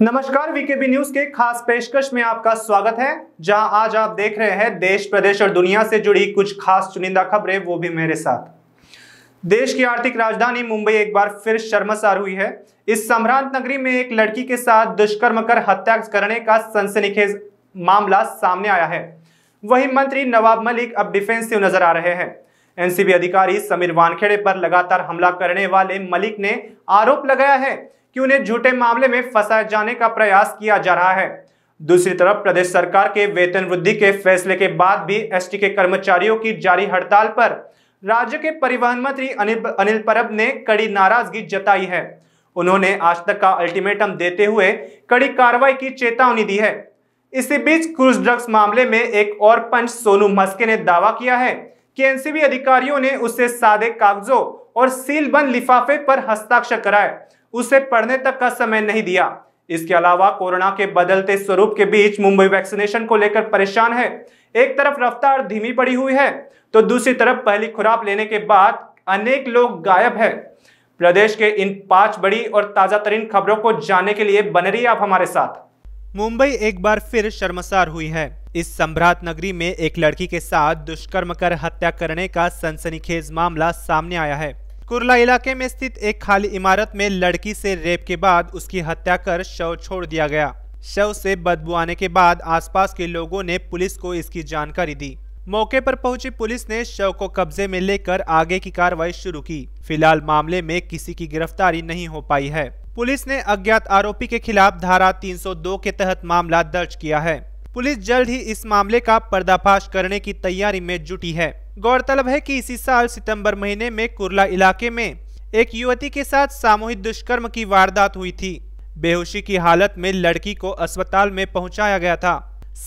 नमस्कार VKB news के खास पेशकश में आपका स्वागत है जहां आज आप देख रहे हैं देश प्रदेश और दुनिया से जुड़ी कुछ खास चुनिंदा खबरें वो भी मेरे साथ देश की आर्थिक राजधानी मुंबई एक बार फिर शर्मसार हुई है इस सम्रांत नगरी में एक लड़की के साथ दुष्कर्म कर हत्या करने का सनसनीखेज मामला सामने आया है वही मंत्री नवाब मलिक अब डिफेंसिव नजर आ रहे हैं एनसीबी अधिकारी समीर वानखेड़े पर लगातार हमला करने वाले मलिक ने आरोप लगाया है कि उन्हें झूठे मामले में फंसाए जाने का प्रयास किया जा रहा है दूसरी तरफ प्रदेश सरकार के वेतन वृद्धि के फैसले के बाद भी एसटी के कर्मचारियों की जारी हड़ताल पर राज्य के परिवहन मंत्री अनिल परब ने कड़ी नाराजगी जताई है उन्होंने आज तक का अल्टीमेटम देते हुए कड़ी कार्रवाई की चेतावनी दी है इसी बीच क्रूज ड्रग्स मामले में एक और पंच सोनू मस्के ने दावा किया है कि एनसीबी अधिकारियों ने उससे सादे कागजों और सील बंद लिफाफे पर हस्ताक्षर कराए उसे पढ़ने तक का समय नहीं दिया इसके अलावा कोरोना के बदलते स्वरूप के बीच मुंबई वैक्सीनेशन को लेकर परेशान है एक तरफ रफ्तार धीमी पड़ी हुई है तो दूसरी तरफ पहली खुराक लेने के बाद अनेक लोग गायब है प्रदेश के इन पांच बड़ी और ताजा तरीन खबरों को जानने के लिए बन रही आप हमारे साथ मुंबई एक बार फिर शर्मसार हुई है इस सम्राट नगरी में एक लड़की के साथ दुष्कर्म कर हत्या करने का सनसनीखेज मामला सामने आया है कुरला इलाके में स्थित एक खाली इमारत में लड़की से रेप के बाद उसकी हत्या कर शव छोड़ दिया गया शव से बदबू आने के बाद आसपास के लोगों ने पुलिस को इसकी जानकारी दी मौके पर पहुंची पुलिस ने शव को कब्जे में लेकर आगे की कार्रवाई शुरू की फिलहाल मामले में किसी की गिरफ्तारी नहीं हो पाई है पुलिस ने अज्ञात आरोपी के खिलाफ धारा 302 के तहत मामला दर्ज किया है पुलिस जल्द ही इस मामले का पर्दाफाश करने की तैयारी में जुटी है गौरतलब है कि इसी साल सितंबर महीने में कुरला इलाके में एक युवती के साथ सामूहिक दुष्कर्म की वारदात हुई थी बेहोशी की हालत में लड़की को अस्पताल में पहुंचाया गया था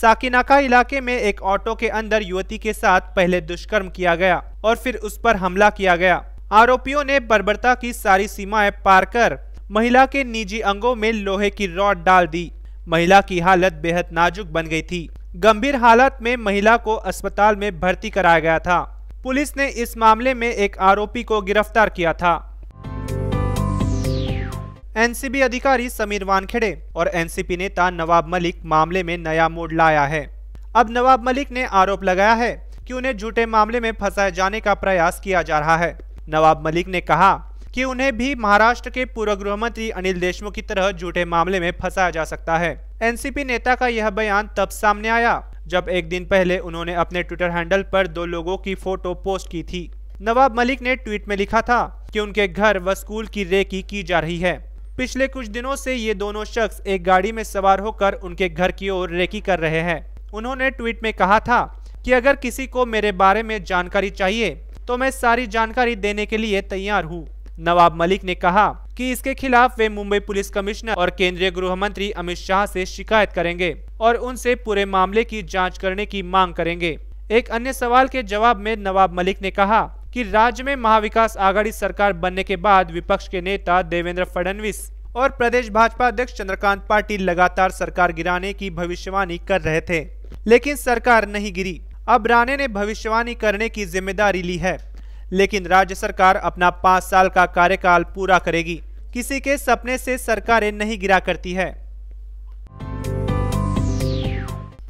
साकिनाका इलाके में एक ऑटो के अंदर युवती के साथ पहले दुष्कर्म किया गया और फिर उस पर हमला किया गया आरोपियों ने बर्बरता की सारी सीमाएं पार कर महिला के निजी अंगों में लोहे की रॉड डाल दी महिला की हालत बेहद नाजुक बन गई थी गंभीर हालत में महिला को अस्पताल में भर्ती कराया गया था पुलिस ने इस मामले में एक आरोपी को गिरफ्तार किया था एनसीबी अधिकारी समीर वानखेड़े और एनसीपी नेता नवाब मलिक मामले में नया मोड़ लाया है अब नवाब मलिक ने आरोप लगाया है कि उन्हें झूठे मामले में फंसाए जाने का प्रयास किया जा रहा है नवाब मलिक ने कहा कि उन्हें भी महाराष्ट्र के पूर्व गृह मंत्री अनिल देशमुख की तरह झूठे मामले में फंसाया जा सकता है एनसीपी नेता का यह बयान तब सामने आया जब एक दिन पहले उन्होंने अपने ट्विटर हैंडल पर दो लोगों की फोटो पोस्ट की थी नवाब मलिक ने ट्वीट में लिखा था कि उनके घर व स्कूल की रेकी की जा रही है पिछले कुछ दिनों से ये दोनों शख्स एक गाड़ी में सवार होकर उनके घर की ओर रेकी कर रहे हैं उन्होंने ट्वीट में कहा था कि अगर किसी को मेरे बारे में जानकारी चाहिए तो मैं सारी जानकारी देने के लिए तैयार हूँ नवाब मलिक ने कहा कि इसके खिलाफ वे मुंबई पुलिस कमिश्नर और केंद्रीय गृह मंत्री अमित शाह से शिकायत करेंगे और उनसे पूरे मामले की जांच करने की मांग करेंगे एक अन्य सवाल के जवाब में नवाब मलिक ने कहा कि राज्य में महाविकास आघाड़ी सरकार बनने के बाद विपक्ष के नेता देवेंद्र फडणवीस और प्रदेश भाजपा अध्यक्ष चंद्रकांत पाटिल लगातार सरकार गिराने की भविष्यवाणी कर रहे थे लेकिन सरकार नहीं गिरी अब राणे ने भविष्यवाणी करने की जिम्मेदारी ली है लेकिन राज्य सरकार अपना पाँच साल का कार्यकाल पूरा करेगी किसी के सपने से सरकारें नहीं गिरा करती है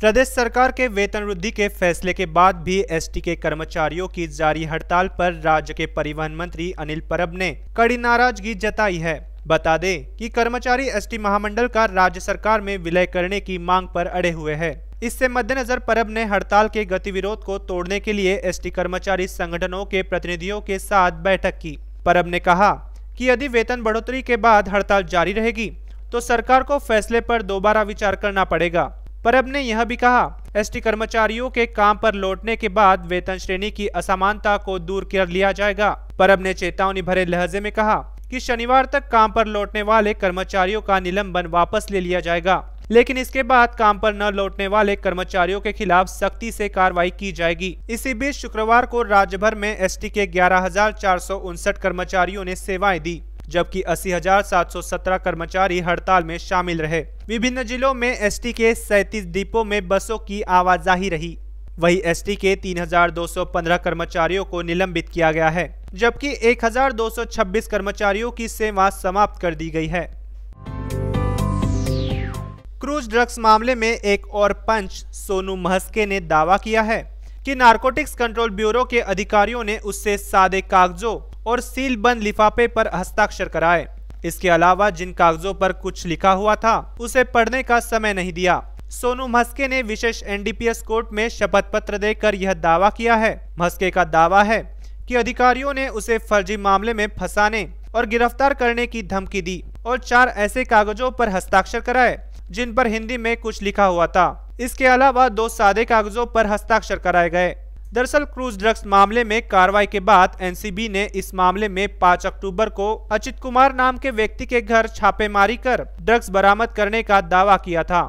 प्रदेश सरकार के वेतन वृद्धि के फैसले के बाद भी एसटी के कर्मचारियों की जारी हड़ताल पर राज्य के परिवहन मंत्री अनिल परब ने कड़ी नाराजगी जताई है बता दें कि कर्मचारी एसटी महामंडल का राज्य सरकार में विलय करने की मांग पर अड़े हुए हैं इससे मद्देनजर परब ने हड़ताल के गतिविरोध को तोड़ने के लिए एसटी कर्मचारी संगठनों के प्रतिनिधियों के साथ बैठक की परब ने कहा कि यदि वेतन बढ़ोतरी के बाद हड़ताल जारी रहेगी तो सरकार को फैसले पर दोबारा विचार करना पड़ेगा परब ने यह भी कहा एसटी कर्मचारियों के काम पर लौटने के बाद वेतन श्रेणी की असमानता को दूर कर लिया जाएगा परब ने चेतावनी भरे लहजे में कहा कि शनिवार तक काम पर लौटने वाले कर्मचारियों का निलंबन वापस ले लिया जाएगा लेकिन इसके बाद काम पर न लौटने वाले कर्मचारियों के खिलाफ सख्ती से कार्रवाई की जाएगी इसी बीच शुक्रवार को राज्य भर में एस के ग्यारह कर्मचारियों ने सेवाएं दी जबकि 80,717 कर्मचारी हड़ताल में शामिल रहे विभिन्न जिलों में एस के सैतीस डिपो में बसों की आवाजाही रही वही एस के 3,215 कर्मचारियों को निलंबित किया गया है जबकि 1,226 कर्मचारियों की सेवा समाप्त कर दी गई है क्रूज ड्रग्स मामले में एक और पंच सोनू महस्के ने दावा किया है कि नारकोटिक्स कंट्रोल ब्यूरो के अधिकारियों ने उससे सादे कागजों और सील बंद लिफाफे पर हस्ताक्षर कराए इसके अलावा जिन कागजों पर कुछ लिखा हुआ था उसे पढ़ने का समय नहीं दिया सोनू मस्के ने विशेष एनडीपीएस कोर्ट में शपथ पत्र देकर यह दावा किया है मस्के का दावा है कि अधिकारियों ने उसे फर्जी मामले में फंसाने और गिरफ्तार करने की धमकी दी और चार ऐसे कागजों पर हस्ताक्षर कराए जिन पर हिंदी में कुछ लिखा हुआ था इसके अलावा दो सादे कागजों पर हस्ताक्षर कराए गए दरअसल क्रूज ड्रग्स मामले में कार्रवाई के बाद एनसीबी ने इस मामले में 5 अक्टूबर को अचित कुमार नाम के व्यक्ति के घर छापेमारी कर ड्रग्स बरामद करने का दावा किया था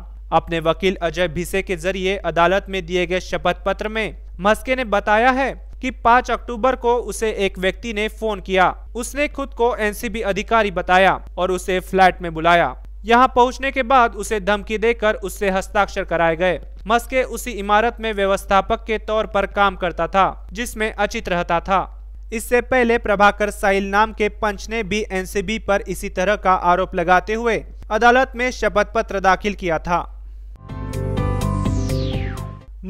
अपने वकील अजय भिसे के जरिए अदालत में दिए गए शपथ पत्र में मस्के ने बताया है कि 5 अक्टूबर को उसे एक व्यक्ति ने फोन किया उसने खुद को एनसीबी अधिकारी बताया और उसे फ्लैट में बुलाया यहाँ पहुँचने के बाद उसे धमकी देकर उससे हस्ताक्षर कराए गए मस्के उसी इमारत में व्यवस्थापक के तौर पर काम करता था जिसमें अचित रहता था इससे पहले प्रभाकर साइल नाम के पंच ने भी एनसीबी पर इसी तरह का आरोप लगाते हुए अदालत में शपथ पत्र दाखिल किया था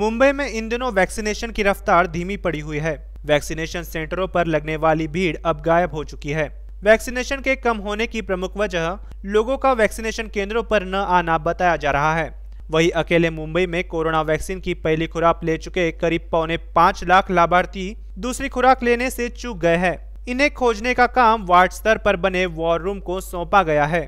मुंबई में इन दिनों वैक्सीनेशन की रफ्तार धीमी पड़ी हुई है वैक्सीनेशन सेंटरों पर लगने वाली भीड़ अब गायब हो चुकी है वैक्सीनेशन के कम होने की प्रमुख वजह लोगों का वैक्सीनेशन केंद्रों पर न आना बताया जा रहा है वहीं अकेले मुंबई में कोरोना वैक्सीन की पहली खुराक ले चुके करीब पौने पाँच लाख लाभार्थी दूसरी खुराक लेने से चूक गए हैं इन्हें खोजने का काम वार्ड स्तर पर बने वॉर रूम को सौंपा गया है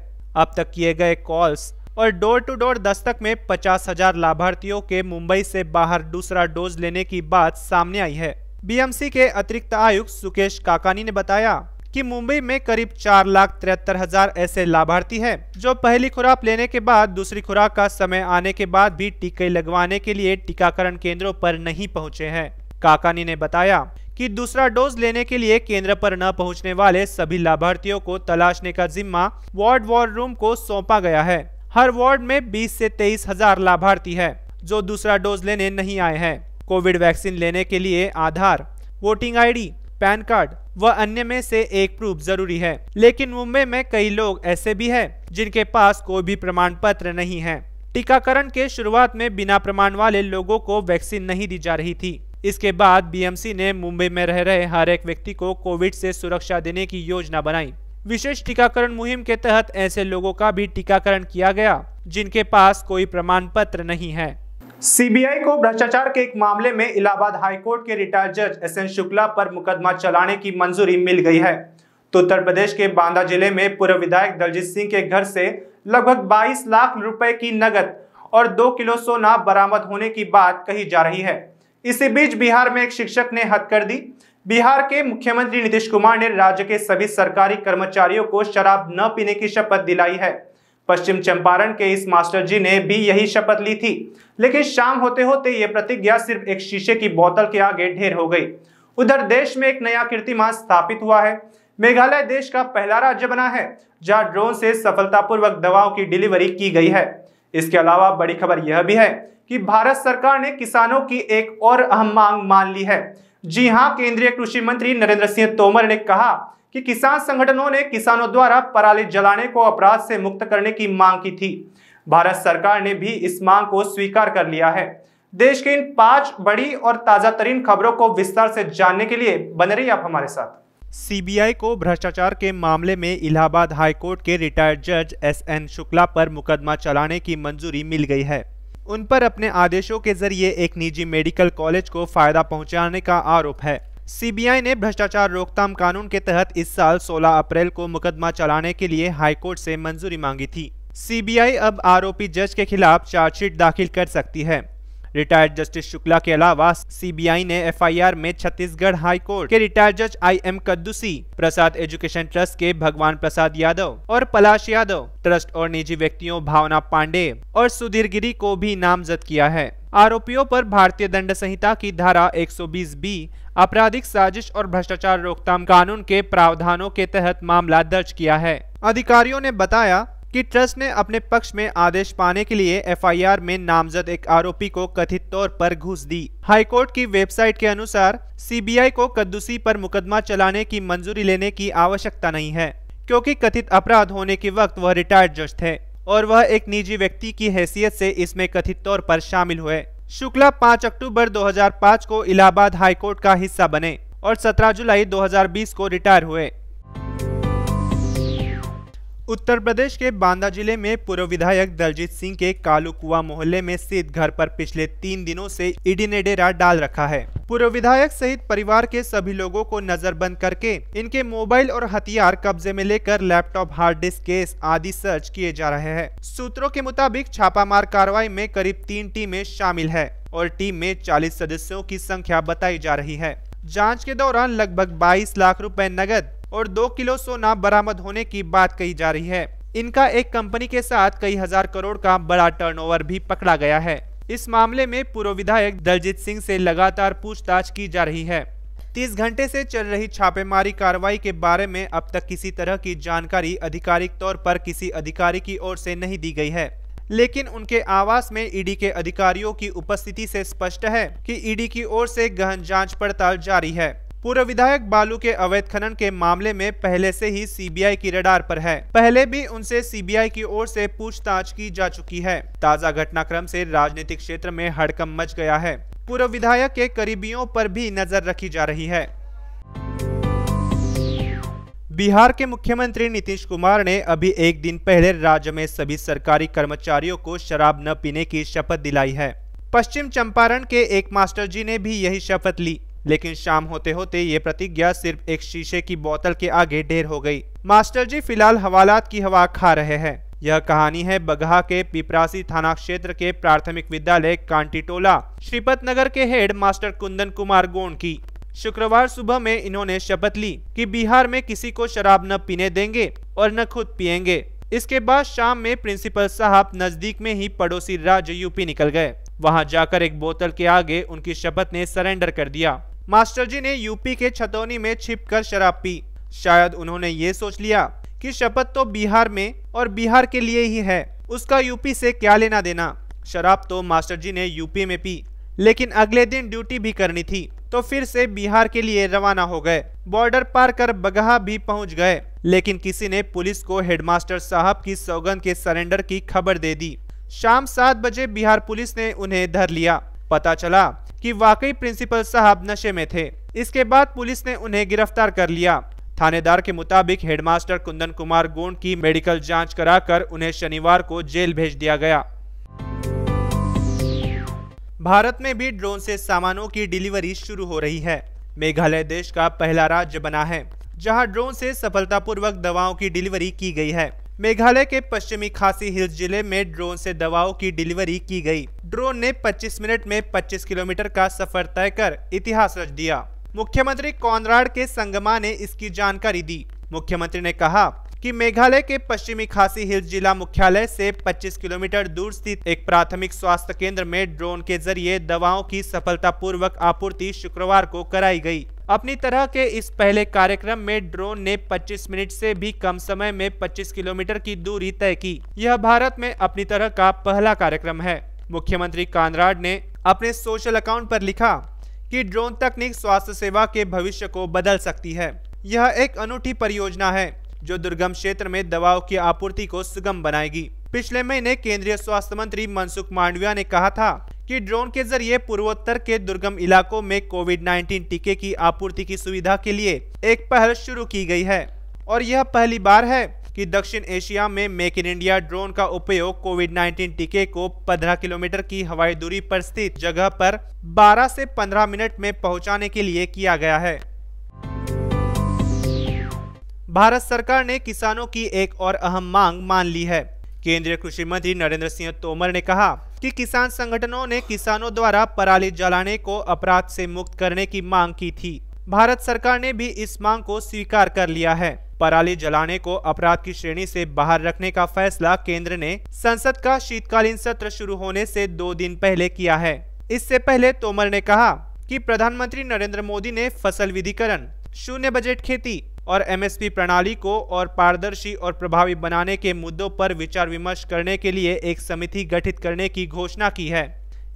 अब तक किए गए कॉल्स और डोर टू डोर दस्तक में पचास हजार लाभार्थियों के मुंबई से बाहर दूसरा डोज लेने की बात सामने आई है बीएमसी के अतिरिक्त आयुक्त सुकेश काकानी ने बताया कि मुंबई में करीब चार लाख तिहत्तर हजार ऐसे लाभार्थी हैं जो पहली खुराक लेने के बाद दूसरी खुराक का समय आने के बाद भी टीके लगवाने के लिए टीकाकरण केंद्रों पर नहीं पहुंचे हैं काकानी ने बताया कि दूसरा डोज लेने के लिए केंद्र पर न पहुंचने वाले सभी लाभार्थियों को तलाशने का जिम्मा वार्ड वार्ड रूम को सौंपा गया है हर वार्ड में बीस ऐसी तेईस हजार लाभार्थी है जो दूसरा डोज लेने नहीं आए हैं कोविड वैक्सीन लेने के लिए Aadhaar voting ID PAN card व अन्य में से एक प्रूफ जरूरी है लेकिन मुंबई में कई लोग ऐसे भी हैं जिनके पास कोई भी प्रमाण पत्र नहीं है टीकाकरण के शुरुआत में बिना प्रमाण वाले लोगों को वैक्सीन नहीं दी जा रही थी इसके बाद बीएमसी ने मुंबई में रह रहे हर एक व्यक्ति को कोविड से सुरक्षा देने की योजना बनाई विशेष टीकाकरण मुहिम के तहत ऐसे लोगों का भी टीकाकरण किया गया जिनके पास कोई प्रमाण पत्र नहीं है सीबीआई को भ्रष्टाचार के एक मामले में इलाहाबाद हाईकोर्ट के रिटायर्ड जज एस एन शुक्ला पर मुकदमा चलाने की मंजूरी मिल गई है तो उत्तर प्रदेश के बांदा जिले में पूर्व विधायक दलजीत सिंह के घर से लगभग 22 लाख रुपए की नगद और दो किलो सोना बरामद होने की बात कही जा रही है इसी बीच बिहार में एक शिक्षक ने हद कर दी बिहार के मुख्यमंत्री नीतीश कुमार ने राज्य के सभी सरकारी कर्मचारियों को शराब न पीने की शपथ दिलाई है पश्चिम चंपारण के इस मास्टर जी ने भी यही शपथ ली थी लेकिन शाम होते होते ये प्रतिज्ञा सिर्फ एक शीशे की बोतल के आगे ढेर हो गई उधर देश में एक नया कीर्तिमान स्थापित हुआ है मेघालय देश का पहला राज्य बना है जहां ड्रोन से सफलतापूर्वक दवाओं की डिलीवरी की गई है इसके अलावा बड़ी खबर यह भी है कि भारत सरकार ने किसानों की एक और अहम मांग मान ली है जी हां केंद्रीय कृषि मंत्री नरेंद्र सिंह तोमर ने कहा कि किसान संगठनों ने किसानों द्वारा पराली जलाने को अपराध से मुक्त करने की मांग की थी भारत सरकार ने भी इस मांग को स्वीकार कर लिया है देश की इन पांच बड़ी और ताजा तरीन खबरों को विस्तार से जानने के लिए बने रही आप हमारे साथ सीबीआई को भ्रष्टाचार के मामले में इलाहाबाद हाईकोर्ट के रिटायर्ड जज एस एन शुक्ला पर मुकदमा चलाने की मंजूरी मिल गई है उन पर अपने आदेशों के जरिए एक निजी मेडिकल कॉलेज को फायदा पहुंचाने का आरोप है सीबीआई ने भ्रष्टाचार रोकथाम कानून के तहत इस साल 16 अप्रैल को मुकदमा चलाने के लिए हाईकोर्ट से मंजूरी मांगी थी सीबीआई अब आरोपी जज के खिलाफ चार्जशीट दाखिल कर सकती है रिटायर्ड जस्टिस शुक्ला के अलावा सीबीआई ने एफआईआर में छत्तीसगढ़ हाई कोर्ट के रिटायर्ड जज I M Quddusi Prasad education trust के भगवान प्रसाद यादव और पलाश यादव ट्रस्ट और निजी व्यक्तियों भावना पांडे और सुधीर गिरी को भी नामजद किया है आरोपियों पर भारतीय दंड संहिता की धारा 120 बी आपराधिक साजिश और भ्रष्टाचार रोकथाम कानून के प्रावधानों के तहत मामला दर्ज किया है अधिकारियों ने बताया कि ट्रस्ट ने अपने पक्ष में आदेश पाने के लिए एफआईआर में नामजद एक आरोपी को कथित तौर पर घूस दी हाईकोर्ट की वेबसाइट के अनुसार सीबीआई को कद्दूसी पर मुकदमा चलाने की मंजूरी लेने की आवश्यकता नहीं है क्योंकि कथित अपराध होने के वक्त वह रिटायर्ड जज थे और वह एक निजी व्यक्ति की हैसियत से इसमें कथित तौर पर शामिल हुए शुक्ला 5 अक्टूबर 2005 को इलाहाबाद हाईकोर्ट का हिस्सा बने और 17 जुलाई 2020 को रिटायर हुए उत्तर प्रदेश के बांदा जिले में पूर्व विधायक दलजीत सिंह के कालू कुआ मोहल्ले में स्थित घर पर पिछले तीन दिनों से ईडी ने डेरा डाल रखा है पूर्व विधायक सहित परिवार के सभी लोगों को नजरबंद करके इनके मोबाइल और हथियार कब्जे में लेकर लैपटॉप हार्ड डिस्क केस आदि सर्च किए जा रहे हैं सूत्रों के मुताबिक छापामार कार्रवाई में करीब तीन टीमें शामिल है और टीम में चालीस सदस्यों की संख्या बताई जा रही है जाँच के दौरान लगभग बाईस लाख रूपए नगद और दो किलो सोना बरामद होने की बात कही जा रही है इनका एक कंपनी के साथ कई हजार करोड़ का बड़ा टर्नओवर भी पकड़ा गया है इस मामले में पूर्व विधायक दलजीत सिंह से लगातार पूछताछ की जा रही है तीस घंटे से चल रही छापेमारी कार्रवाई के बारे में अब तक किसी तरह की जानकारी आधिकारिक तौर पर किसी अधिकारी की ओर से नहीं दी गई है लेकिन उनके आवास में ईडी के अधिकारियों की उपस्थिति से स्पष्ट है कि ईडी की ओर से गहन जांच पड़ताल जारी है पूर्व विधायक बालू के अवैध खनन के मामले में पहले से ही सीबीआई की रडार पर है पहले भी उनसे सीबीआई की ओर से पूछताछ की जा चुकी है ताज़ा घटनाक्रम से राजनीतिक क्षेत्र में हड़कम मच गया है पूर्व विधायक के करीबियों पर भी नजर रखी जा रही है बिहार के मुख्यमंत्री नीतीश कुमार ने अभी एक दिन पहले राज्य में सभी सरकारी कर्मचारियों को शराब न पीने की शपथ दिलाई है पश्चिम चंपारण के एक मास्टर जी ने भी यही शपथ ली लेकिन शाम होते होते ये प्रतिज्ञा सिर्फ एक शीशे की बोतल के आगे ढेर हो गई मास्टर जी फिलहाल हवालात की हवा खा रहे हैं यह कहानी है बगहा के पिपरासी थाना क्षेत्र के प्राथमिक विद्यालय कांटीटोला श्रीपत नगर के हेड मास्टर कुंदन कुमार गोंड की शुक्रवार सुबह में इन्होंने शपथ ली कि बिहार में किसी को शराब न पीने देंगे और न खुद पियेंगे इसके बाद शाम में प्रिंसिपल साहब नजदीक में ही पड़ोसी राज्य यूपी निकल गए वहां जाकर एक बोतल के आगे उनकी शपथ ने सरेंडर कर दिया मास्टर जी ने यूपी के छतौनी में छिप कर शराब पी शायद उन्होंने ये सोच लिया कि शपथ तो बिहार में और बिहार के लिए ही है उसका यूपी से क्या लेना देना शराब तो मास्टर जी ने यूपी में पी लेकिन अगले दिन ड्यूटी भी करनी थी तो फिर से बिहार के लिए रवाना हो गए बॉर्डर पार कर बगहा भी पहुंच गए लेकिन किसी ने पुलिस को हेडमास्टर साहब की सौगंध के सरेंडर की खबर दे दी शाम सात बजे बिहार पुलिस ने उन्हें धर लिया पता चला कि वाकई प्रिंसिपल साहब नशे में थे इसके बाद पुलिस ने उन्हें गिरफ्तार कर लिया थानेदार के मुताबिक हेडमास्टर कुंदन कुमार गोंड की मेडिकल जांच कराकर उन्हें शनिवार को जेल भेज दिया गया भारत में भी ड्रोन से सामानों की डिलीवरी शुरू हो रही है मेघालय देश का पहला राज्य बना है जहां ड्रोन से सफलतापूर्वक दवाओं की डिलीवरी की गई है मेघालय के पश्चिमी खासी हिल्स जिले में ड्रोन से दवाओं की डिलीवरी की गई ड्रोन ने 25 मिनट में 25 किलोमीटर का सफर तय कर इतिहास रच दिया मुख्यमंत्री कॉनराड के संगमा ने इसकी जानकारी दी मुख्यमंत्री ने कहा कि मेघालय के पश्चिमी खासी हिल्स जिला मुख्यालय से 25 किलोमीटर दूर स्थित एक प्राथमिक स्वास्थ्य केंद्र में ड्रोन के जरिए दवाओं की सफलतापूर्वक आपूर्ति शुक्रवार को कराई गई अपनी तरह के इस पहले कार्यक्रम में ड्रोन ने 25 मिनट से भी कम समय में 25 किलोमीटर की दूरी तय की यह भारत में अपनी तरह का पहला कार्यक्रम है मुख्यमंत्री कानराड ने अपने सोशल अकाउंट पर लिखा कि ड्रोन तकनीक स्वास्थ्य सेवा के भविष्य को बदल सकती है यह एक अनूठी परियोजना है जो दुर्गम क्षेत्र में दवाओं की आपूर्ति को सुगम बनाएगी पिछले महीने केंद्रीय स्वास्थ्य मंत्री मनसुख मांडविया ने कहा था कि ड्रोन के जरिए पूर्वोत्तर के दुर्गम इलाकों में कोविड 19 टीके की आपूर्ति की सुविधा के लिए एक पहल शुरू की गई है और यह पहली बार है कि दक्षिण एशिया में मेक इन इंडिया ड्रोन का उपयोग कोविड 19 टीके को 15 किलोमीटर की हवाई दूरी पर स्थित जगह पर 12 से 15 मिनट में पहुंचाने के लिए किया गया है भारत सरकार ने किसानों की एक और अहम मांग मान ली है केंद्रीय कृषि मंत्री नरेंद्र सिंह तोमर ने कहा कि किसान संगठनों ने किसानों द्वारा पराली जलाने को अपराध से मुक्त करने की मांग की थी भारत सरकार ने भी इस मांग को स्वीकार कर लिया है पराली जलाने को अपराध की श्रेणी से बाहर रखने का फैसला केंद्र ने संसद का शीतकालीन सत्र शुरू होने से दो दिन पहले किया है इससे पहले तोमर ने कहा कि प्रधानमंत्री नरेंद्र मोदी ने फसल विधिकरण शून्य बजट खेती और एमएसपी प्रणाली को और पारदर्शी और प्रभावी बनाने के मुद्दों पर विचार विमर्श करने के लिए एक समिति गठित करने की घोषणा की है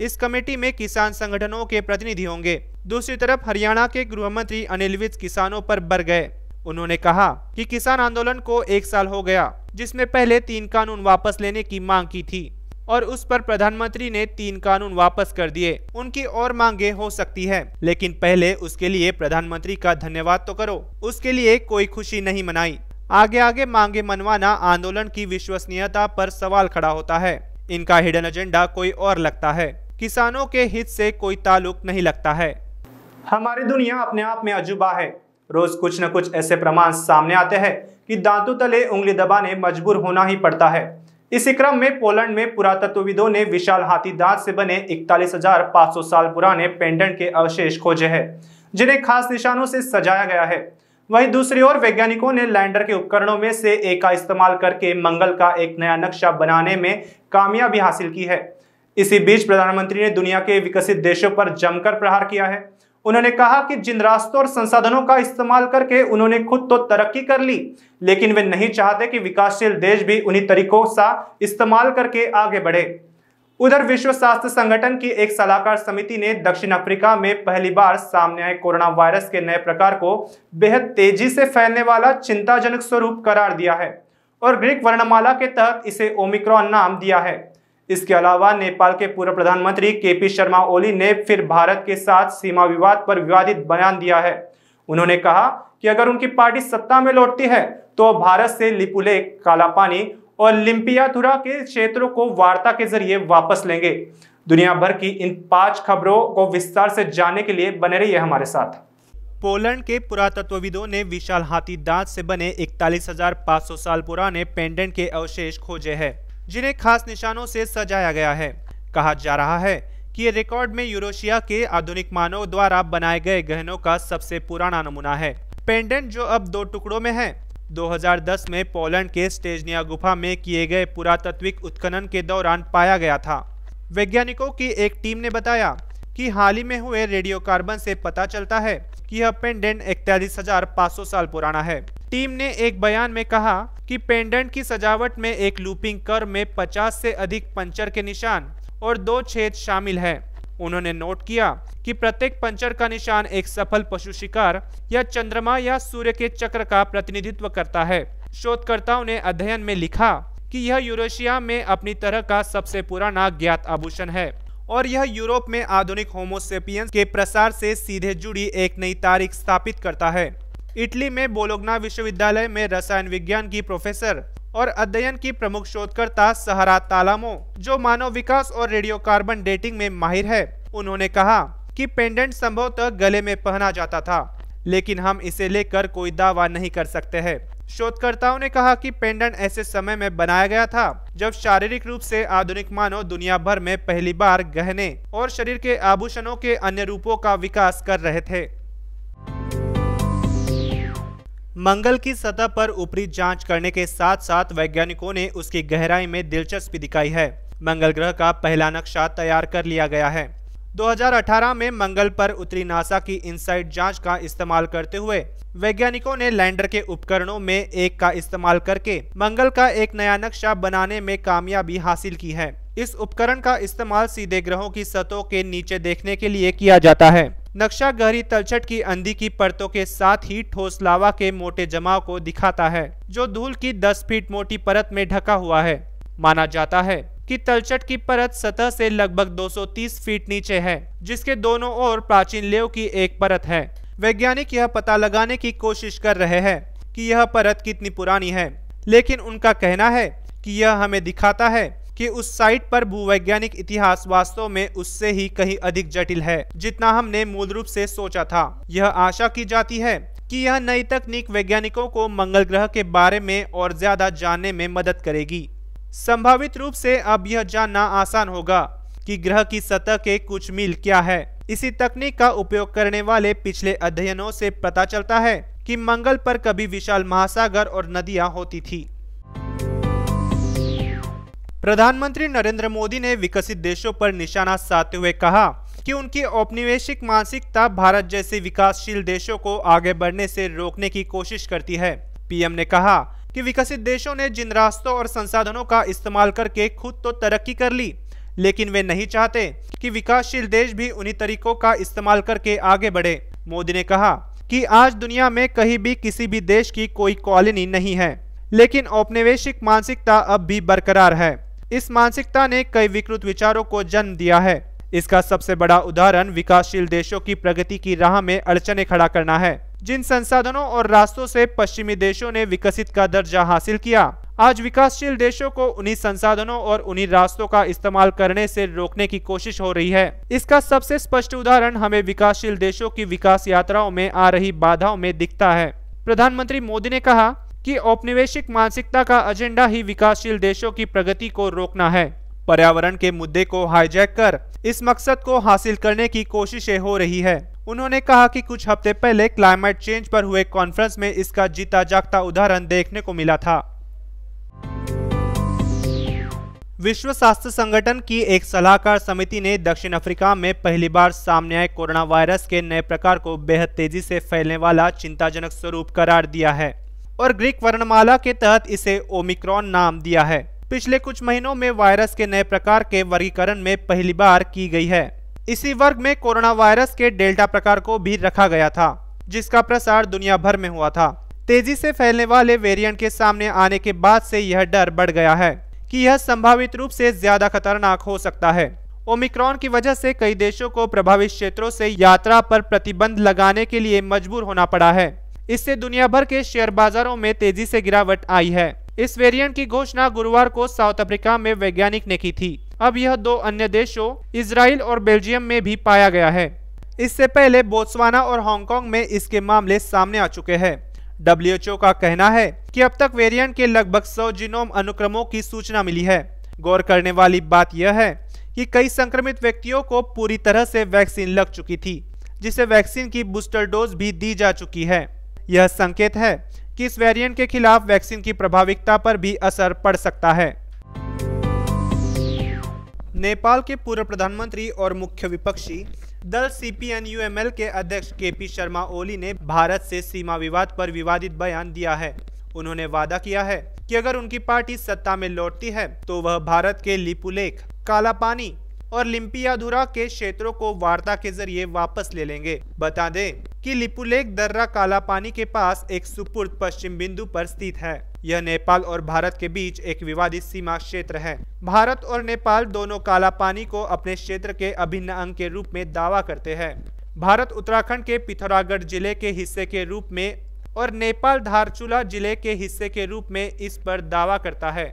इस कमेटी में किसान संगठनों के प्रतिनिधि होंगे दूसरी तरफ हरियाणा के गृह मंत्री अनिल विज किसानों पर बर गए उन्होंने कहा कि किसान आंदोलन को एक साल हो गया जिसमें पहले तीन कानून वापस लेने की मांग की थी और उस पर प्रधानमंत्री ने तीन कानून वापस कर दिए उनकी और मांगे हो सकती है लेकिन पहले उसके लिए प्रधानमंत्री का धन्यवाद तो करो उसके लिए कोई खुशी नहीं मनाई आगे आगे मांगे मनवाना आंदोलन की विश्वसनीयता पर सवाल खड़ा होता है इनका हिडन एजेंडा कोई और लगता है किसानों के हित से कोई ताल्लुक नहीं लगता है हमारी दुनिया अपने आप में अजूबा है रोज कुछ न कुछ ऐसे प्रमाण सामने आते हैं कि दांतों तले उंगली दबाने मजबूर होना ही पड़ता है इसी क्रम में पोलैंड में पुरातत्वविदों ने विशाल हाथी दांत से बने 41,500 साल पुराने पेंडेंट के अवशेष खोजे हैं जिन्हें खास निशानों से सजाया गया है वहीं दूसरी ओर वैज्ञानिकों ने लैंडर के उपकरणों में से एक का इस्तेमाल करके मंगल का एक नया नक्शा बनाने में कामयाबी हासिल की है इसी बीच प्रधानमंत्री ने दुनिया के विकसित देशों पर जमकर प्रहार किया है उन्होंने कहा कि जिन रास्तों और संसाधनों का इस्तेमाल करके उन्होंने खुद तो तरक्की कर ली लेकिन वे नहीं चाहते कि विकासशील देश भी उन्हीं तरीकों सा इस्तेमाल करके आगे बढ़े उधर विश्व स्वास्थ्य संगठन की एक सलाहकार समिति ने दक्षिण अफ्रीका में पहली बार सामने आए कोरोना वायरस के नए प्रकार को बेहद तेजी से फैलने वाला चिंताजनक स्वरूप करार दिया है और ग्रीक वर्णमाला के तहत इसे ओमिक्रॉन नाम दिया है इसके अलावा नेपाल के पूर्व प्रधानमंत्री केपी शर्मा ओली ने फिर भारत के साथ सीमा विवाद पर विवादित बयान दिया है उन्होंने कहा कि अगर उनकी पार्टी सत्ता में लौटती है तो भारत से लिपुले कालापानी और लिम्पियाथुरा के क्षेत्रों को वार्ता के जरिए वापस लेंगे दुनिया भर की इन पांच खबरों को विस्तार से जानने के लिए बने रहिए हमारे साथ पोलैंड के पुरातत्वविदों ने विशाल हाथी दांत से बने इकतालीस साल पुराने पेंडेंट के अवशेष खोजे हैं जिन्हें खास निशानों से सजाया गया है कहा जा रहा है कि ये रिकॉर्ड में यूरोशिया के आधुनिक मानव द्वारा बनाए गए गहनों का सबसे पुराना नमूना है पेंडेंट जो अब दो टुकड़ों में है 2010 में पोलैंड के स्टेजनिया गुफा में किए गए पुरातत्विक उत्खनन के दौरान पाया गया था वैज्ञानिकों की एक टीम ने बताया कि हाल ही में हुए रेडियो कार्बन से पता चलता है कि यह पेंडेंट इकतालीस साल पुराना है टीम ने एक बयान में कहा कि पेंडेंट की सजावट में एक लूपिंग कर में 50 से अधिक पंचर के निशान और दो छेद शामिल है उन्होंने नोट किया कि प्रत्येक पंचर का निशान एक सफल पशु शिकार या चंद्रमा या सूर्य के चक्र का प्रतिनिधित्व करता है शोधकर्ताओं ने अध्ययन में लिखा कि यह यूरोशिया में अपनी तरह का सबसे पुराना ज्ञात आभूषण है और यह यूरोप में आधुनिक होमोसेपियंस के प्रसार से सीधे जुड़ी एक नई तारीख स्थापित करता है इटली में बोलोगना विश्वविद्यालय में रसायन विज्ञान की प्रोफेसर और अध्ययन की प्रमुख शोधकर्ता सहरा तालामो जो मानव विकास और रेडियो कार्बन डेटिंग में माहिर है उन्होंने कहा कि पेंडेंट संभवतः गले में पहना जाता था लेकिन हम इसे लेकर कोई दावा नहीं कर सकते हैं शोधकर्ताओं ने कहा कि पेंडेंट ऐसे समय में बनाया गया था जब शारीरिक रूप से आधुनिक मानव दुनिया भर में पहली बार गहने और शरीर के आभूषणों के अन्य रूपों का विकास कर रहे थे मंगल की सतह पर ऊपरी जांच करने के साथ साथ वैज्ञानिकों ने उसकी गहराई में दिलचस्पी दिखाई है मंगल ग्रह का पहला नक्शा तैयार कर लिया गया है 2018 में मंगल पर उतरी नासा की इनसाइट जांच का इस्तेमाल करते हुए वैज्ञानिकों ने लैंडर के उपकरणों में एक का इस्तेमाल करके मंगल का एक नया नक्शा बनाने में कामयाबी हासिल की है इस उपकरण का इस्तेमाल सीधे ग्रहों की सतहों के नीचे देखने के लिए किया जाता है नक्शा गहरी तलछट की अंधी की परतों के साथ ही ठोस लावा के मोटे जमाव को दिखाता है जो धूल की 10 फीट मोटी परत में ढका हुआ है माना जाता है कि तलचट की परत सतह से लगभग 230 फीट नीचे है जिसके दोनों ओर प्राचीन लेव की एक परत है वैज्ञानिक यह पता लगाने की कोशिश कर रहे हैं कि यह परत कितनी पुरानी है लेकिन उनका कहना है कि यह हमें दिखाता है कि उस साइट पर भूवैज्ञानिक इतिहास वास्तव में उससे ही कहीं अधिक जटिल है जितना हमने मूल रूप से सोचा था यह आशा की जाती है कि यह नई तकनीक वैज्ञानिकों को मंगल ग्रह के बारे में और ज्यादा जानने में मदद करेगी संभावित रूप से अब यह जानना आसान होगा कि ग्रह की सतह के कुछ मील क्या है इसी तकनीक का उपयोग करने वाले पिछले अध्ययनों से पता चलता है कि मंगल पर कभी विशाल महासागर और नदियां होती थी प्रधानमंत्री नरेंद्र मोदी ने विकसित देशों पर निशाना साधते हुए कहा कि उनकी औपनिवेशिक मानसिकता भारत जैसे विकासशील देशों को आगे बढ़ने से रोकने की कोशिश करती है पीएम ने कहा कि विकसित देशों ने जिन रास्तों और संसाधनों का इस्तेमाल करके खुद तो तरक्की कर ली लेकिन वे नहीं चाहते कि विकासशील देश भी उन्हीं तरीकों का इस्तेमाल करके आगे बढ़े मोदी ने कहा कि आज दुनिया में कहीं भी किसी भी देश की कोई कॉलोनी नहीं है लेकिन औपनिवेशिक मानसिकता अब भी बरकरार है इस मानसिकता ने कई विकृत विचारों को जन्म दिया है इसका सबसे बड़ा उदाहरण विकासशील देशों की प्रगति की राह में अड़चने खड़ा करना है जिन संसाधनों और रास्तों से पश्चिमी देशों ने विकसित का दर्जा हासिल किया आज विकासशील देशों को उन्हीं संसाधनों और उन्हीं रास्तों का इस्तेमाल करने से रोकने की कोशिश हो रही है इसका सबसे स्पष्ट उदाहरण हमें विकासशील देशों की विकास यात्राओं में आ रही बाधाओं में दिखता है प्रधानमंत्री मोदी ने कहा कि औपनिवेशिक मानसिकता का एजेंडा ही विकासशील देशों की प्रगति को रोकना है पर्यावरण के मुद्दे को हाईजैक कर इस मकसद को हासिल करने की कोशिशें हो रही है उन्होंने कहा कि कुछ हफ्ते पहले क्लाइमेट चेंज पर हुए कॉन्फ्रेंस में इसका जीता जागता उदाहरण देखने को मिला था विश्व स्वास्थ्य संगठन की एक सलाहकार समिति ने दक्षिण अफ्रीका में पहली बार सामने आए कोरोना वायरस के नए प्रकार को बेहद तेजी से फैलने वाला चिंताजनक स्वरूप करार दिया है और ग्रीक वर्णमाला के तहत इसे ओमिक्रॉन नाम दिया है पिछले कुछ महीनों में वायरस के नए प्रकार के वर्गीकरण में पहली बार की गई है इसी वर्ग में कोरोना वायरस के डेल्टा प्रकार को भी रखा गया था जिसका प्रसार दुनिया भर में हुआ था तेजी से फैलने वाले वेरिएंट के सामने आने के बाद से यह डर बढ़ गया है कि यह संभावित रूप से ज्यादा खतरनाक हो सकता है ओमिक्रॉन की वजह से कई देशों को प्रभावित क्षेत्रों से यात्रा पर प्रतिबंध लगाने के लिए मजबूर होना पड़ा है इससे दुनिया भर के शेयर बाजारों में तेजी से गिरावट आई है इस वेरिएंट की घोषणा गुरुवार को साउथ अफ्रीका में वैज्ञानिक ने की थी अब यह दो अन्य देशों इसराइल और बेल्जियम में भी पाया गया है इससे पहले बोत्सवाना और हांगकांग में इसके मामले सामने आ चुके हैं डब्ल्यूएचओ का कहना है कि अब तक वेरिएंट के लगभग सौ जीनोम अनुक्रमों की सूचना मिली है गौर करने वाली बात यह है कि कई संक्रमित व्यक्तियों को पूरी तरह से वैक्सीन लग चुकी थी जिसे वैक्सीन की बूस्टर डोज भी दी जा चुकी है यह संकेत है कि इस वेरिएंट के खिलाफ वैक्सीन की प्रभाविकता पर भी असर पड़ सकता है नेपाल के पूर्व प्रधानमंत्री और मुख्य विपक्षी दल सीपीएनयूएमएल के अध्यक्ष केपी शर्मा ओली ने भारत से सीमा विवाद पर विवादित बयान दिया है उन्होंने वादा किया है कि अगर उनकी पार्टी सत्ता में लौटती है तो वह भारत के लिपुलेख काला पानी और लिम्पियाधुरा के क्षेत्रों को वार्ता के जरिए वापस ले लेंगे बता दें कि लिपुलेक दर्रा कालापानी के पास एक सुपुर्द पश्चिम बिंदु पर स्थित है यह नेपाल और भारत के बीच एक विवादित सीमा क्षेत्र है भारत और नेपाल दोनों कालापानी को अपने क्षेत्र के अभिन्न अंग के रूप में दावा करते हैं भारत उत्तराखंड के पिथौरागढ़ जिले के हिस्से के रूप में और नेपाल धारचूला जिले के हिस्से के रूप में इस पर दावा करता है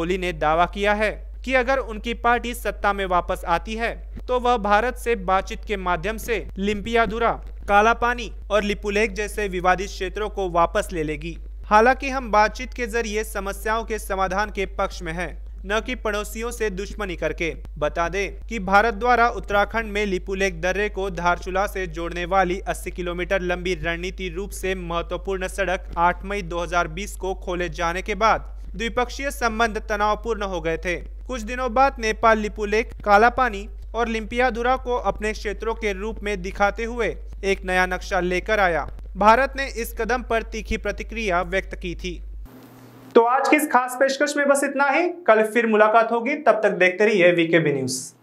ओली ने दावा किया है कि अगर उनकी पार्टी सत्ता में वापस आती है तो वह भारत से बातचीत के माध्यम से लिम्पियाधुरा काला पानी और लिपुलेख जैसे विवादित क्षेत्रों को वापस ले लेगी हालांकि हम बातचीत के जरिए समस्याओं के समाधान के पक्ष में है न कि पड़ोसियों से दुश्मनी करके बता दें कि भारत द्वारा उत्तराखंड में लिपुलेख दर्रे को धारचूला से जोड़ने वाली 80 किलोमीटर लंबी रणनीति रूप से महत्वपूर्ण सड़क 8 मई 2020 को खोले जाने के बाद द्विपक्षीय संबंध तनावपूर्ण हो गए थे कुछ दिनों बाद नेपाल लिपुलेक कालापानी और लिम्पियाधुरा को अपने क्षेत्रों के रूप में दिखाते हुए एक नया नक्शा लेकर आया भारत ने इस कदम पर तीखी प्रतिक्रिया व्यक्त की थी तो आज की इस खास पेशकश में बस इतना ही कल फिर मुलाकात होगी तब तक देखते रहिए वीकेबी न्यूज़